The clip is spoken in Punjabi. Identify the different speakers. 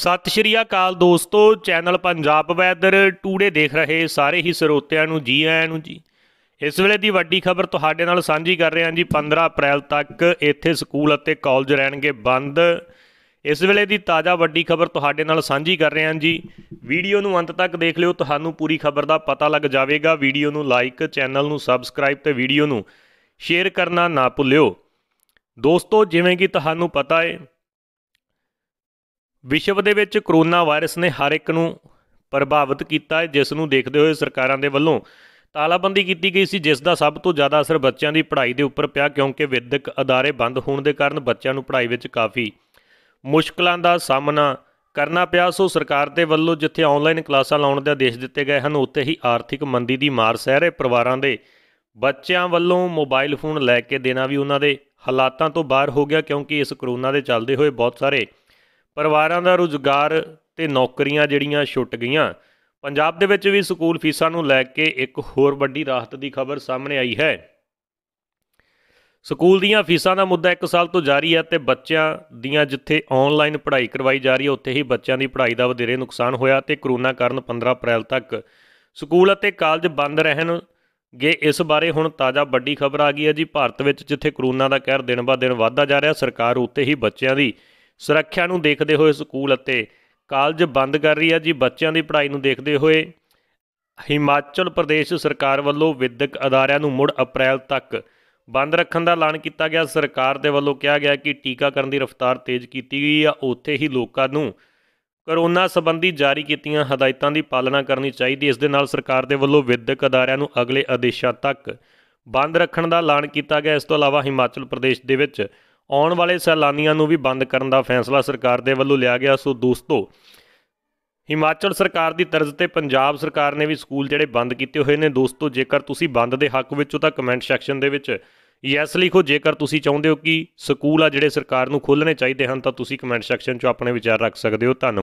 Speaker 1: ਸਤਿ ਸ਼੍ਰੀ ਅਕਾਲ ਦੋਸਤੋ ਚੈਨਲ ਪੰਜਾਬ ਵੈਦਰ ਟੂਡੇ ਦੇਖ ਰਹੇ ਸਾਰੇ ਹੀ ਸਰੋਤਿਆਂ ਨੂੰ ਜੀ ਆਇਆਂ ਨੂੰ ਜੀ ਇਸ ਵੇਲੇ ਦੀ ਵੱਡੀ ਖਬਰ ਤੁਹਾਡੇ ਨਾਲ ਸਾਂਝੀ ਕਰ ਰਹੇ ਹਾਂ ਜੀ 15 ਅਪ੍ਰੈਲ ਤੱਕ ਇੱਥੇ ਸਕੂਲ ਅਤੇ ਕਾਲਜ ਰਹਿਣਗੇ ਬੰਦ ਇਸ ਵੇਲੇ ਦੀ ਤਾਜ਼ਾ ਵੱਡੀ ਖਬਰ ਤੁਹਾਡੇ ਨਾਲ ਸਾਂਝੀ ਕਰ ਰਹੇ ਹਾਂ ਜੀ ਵੀਡੀਓ ਨੂੰ ਅੰਤ ਤੱਕ ਦੇਖ ਲਿਓ ਤੁਹਾਨੂੰ ਪੂਰੀ ਖਬਰ ਦਾ ਪਤਾ ਲੱਗ ਜਾਵੇਗਾ ਵੀਡੀਓ ਨੂੰ ਲਾਈਕ ਚੈਨਲ ਨੂੰ ਸਬਸਕ੍ਰਾਈਬ ਤੇ ਵੀਡੀਓ ਨੂੰ ਸ਼ੇਅਰ ਕਰਨਾ ਨਾ ਭੁੱਲਿਓ ਦੋਸਤੋ ਜਿਵੇਂ ਕਿ ਤੁਹਾਨੂੰ ਪਤਾ ਹੈ ਵਿਸ਼ਵ ਦੇ ਵਿੱਚ ਕਰੋਨਾ ਵਾਇਰਸ ਨੇ ਹਰ ਇੱਕ ਨੂੰ ਪ੍ਰਭਾਵਿਤ ਕੀਤਾ ਹੈ ਜਿਸ ਨੂੰ ਦੇਖਦੇ ਹੋਏ ਸਰਕਾਰਾਂ ਦੇ ਵੱਲੋਂ ਤਾਲਾਬੰਦੀ ਕੀਤੀ ਗਈ ਸੀ ਜਿਸ ਦਾ ਸਭ ਤੋਂ ਜ਼ਿਆਦਾ ਅਸਰ ਬੱਚਿਆਂ ਦੀ ਪੜ੍ਹਾਈ ਦੇ ਉੱਪਰ ਪਿਆ ਕਿਉਂਕਿ ਵਿਦਿਅਕ ਅਦਾਰੇ ਬੰਦ ਹੋਣ ਦੇ ਕਾਰਨ ਬੱਚਿਆਂ ਨੂੰ ਪੜ੍ਹਾਈ ਵਿੱਚ ਕਾਫੀ ਮੁਸ਼ਕਲਾਂ ਦਾ ਸਾਹਮਣਾ ਕਰਨਾ ਪਿਆ ਸੋ ਸਰਕਾਰ ਦੇ ਵੱਲੋਂ ਜਿੱਥੇ ਆਨਲਾਈਨ ਕਲਾਸਾਂ ਲਾਉਣ ਦੇ ਆਦੇਸ਼ ਦਿੱਤੇ ਗਏ ਹਨ ਉੱਥੇ ਹੀ ਆਰਥਿਕ ਮੰਦੀ ਦੀ ਮਾਰ ਸਹਿ ਰਹੇ ਪਰਿਵਾਰਾਂ ਦੇ ਬੱਚਿਆਂ ਵੱਲੋਂ ਮੋਬਾਈਲ ਫੋਨ ਲੈ ਕੇ ਦੇਣਾ ਵੀ ਉਹਨਾਂ ਦੇ ਹਾਲਾਤਾਂ ਤੋਂ ਬਾਹਰ ਹੋ ਗਿਆ ਕਿਉਂਕਿ ਇਸ ਕਰੋਨਾ ਦੇ ਚੱਲਦੇ ਹੋਏ ਬਹੁਤ ਸਾਰੇ ਪਰਿਵਾਰਾਂ ਦਾ ਰੁਜ਼ਗਾਰ ਤੇ ਨੌਕਰੀਆਂ ਜਿਹੜੀਆਂ ਛੁੱਟ ਗਈਆਂ ਪੰਜਾਬ ਦੇ ਵਿੱਚ ਵੀ ਸਕੂਲ ਫੀਸਾਂ ਨੂੰ ਲੈ ਕੇ ਇੱਕ ਹੋਰ ਵੱਡੀ ਰਾਹਤ ਦੀ ਖਬਰ ਸਾਹਮਣੇ ਆਈ ਹੈ ਸਕੂਲ ਦੀਆਂ ਫੀਸਾਂ ਦਾ ਮੁੱਦਾ ਇੱਕ ਸਾਲ ਤੋਂ ਜਾਰੀ ਹੈ ਤੇ ਬੱਚਿਆਂ ਦੀਆਂ ਜਿੱਥੇ ਆਨਲਾਈਨ ਪੜ੍ਹਾਈ ਕਰਵਾਈ ਜਾ ਰਹੀ ਹੈ ਉੱਥੇ ਹੀ ਬੱਚਿਆਂ ਦੀ ਪੜ੍ਹਾਈ ਦਾ ਵਧੇਰੇ ਨੁਕਸਾਨ ਹੋਇਆ ਤੇ ਕਰੋਨਾ ਕਾਰਨ 15 ਅਪ੍ਰੈਲ ਤੱਕ ਸਕੂਲ ਅਤੇ ਕਾਲਜ ਬੰਦ ਰਹਿਣ ਗੇ ਇਸ ਬਾਰੇ ਹੁਣ ਤਾਜ਼ਾ ਵੱਡੀ ਖਬਰ ਆ ਗਈ ਹੈ ਜੀ ਭਾਰਤ ਵਿੱਚ ਜਿੱਥੇ ਕਰੋਨਾ ਦਾ ਕਹਿਰ ਦਿਨ ਬਾ ਦਿਨ ਵਧਦਾ ਜਾ ਰਿਹਾ ਸਰਕਾਰ ਉੱਤੇ ਹੀ ਬੱਚਿਆਂ ਦੀ ਸੁਰੱਖਿਆ ਨੂੰ ਦੇਖਦੇ ਹੋਏ ਸਕੂਲ ਅਤੇ ਕਾਲਜ ਬੰਦ ਕਰ ਰਹੀ ਹੈ ਜੀ ਬੱਚਿਆਂ ਦੀ ਪੜ੍ਹਾਈ ਨੂੰ ਦੇਖਦੇ ਹੋਏ ਹਿਮਾਚਲ ਪ੍ਰਦੇਸ਼ ਸਰਕਾਰ ਵੱਲੋਂ ਵਿਦਿਅਕ ਅਦਾਰਿਆਂ ਨੂੰ ਮੁੜ ਅਪ੍ਰੈਲ ਤੱਕ ਬੰਦ ਰੱਖਣ ਦਾ ਐਲਾਨ ਕੀਤਾ ਗਿਆ ਸਰਕਾਰ ਦੇ ਵੱਲੋਂ ਕਿਹਾ ਗਿਆ ਕਿ ਟੀਕਾਕਰਨ ਦੀ ਰਫ਼ਤਾਰ ਤੇਜ਼ ਕੀਤੀ ਗਈ ਆ ਉੱਥੇ ਹੀ ਲੋਕਾਂ ਨੂੰ ਕਰੋਨਾ ਸੰਬੰਧੀ ਜਾਰੀ ਕੀਤੀਆਂ ਹਦਾਇਤਾਂ ਦੀ ਪਾਲਣਾ ਕਰਨੀ ਚਾਹੀਦੀ ਇਸ ਦੇ ਨਾਲ ਸਰਕਾਰ ਦੇ ਵੱਲੋਂ ਵਿਦਿਅਕ ਅਦਾਰਿਆਂ ਨੂੰ ਅਗਲੇ ਆਦੇਸ਼ਾਂ ਤੱਕ ਬੰਦ ਰੱਖਣ ਦਾ ਐਲਾਨ ਕੀਤਾ ਗਿਆ ਇਸ ਤੋਂ ਇਲਾਵਾ ਹਿਮਾਚਲ ਪ੍ਰਦੇਸ਼ ਦੇ ਵਿੱਚ ਆਉਣ ਵਾਲੇ ਸੈਲਾਨੀਆਂ ਨੂੰ ਵੀ ਬੰਦ ਕਰਨ ਦਾ ਫੈਸਲਾ ਸਰਕਾਰ ਦੇ ਵੱਲੋਂ ਲਿਆ ਗਿਆ ਸੋ ਦੋਸਤੋ ਹਿਮਾਚਲ ਸਰਕਾਰ ਦੀ ਤਰਜ਼ ਤੇ ਪੰਜਾਬ ਸਰਕਾਰ ਨੇ ਵੀ ਸਕੂਲ ਜਿਹੜੇ ਬੰਦ ਕੀਤੇ ਹੋਏ ਨੇ ਦੋਸਤੋ ਜੇਕਰ ਤੁਸੀਂ ਬੰਦ ਦੇ ਹੱਕ ਵਿੱਚ ਹੋ ਤਾਂ ਕਮੈਂਟ ਸੈਕਸ਼ਨ ਦੇ ਵਿੱਚ ਯੈਸ ਲਿਖੋ ਜੇਕਰ ਤੁਸੀਂ ਚਾਹੁੰਦੇ ਹੋ ਕਿ ਸਕੂਲ ਆ ਜਿਹੜੇ ਸਰਕਾਰ ਨੂੰ ਖੋਲਣੇ ਚਾਹੀਦੇ ਹਨ ਤਾਂ ਤੁਸੀਂ ਕਮੈਂਟ ਸੈਕਸ਼ਨ 'ਚ ਆਪਣੇ ਵਿਚਾਰ ਰੱਖ ਸਕਦੇ ਹੋ ਧੰਨਵਾਦ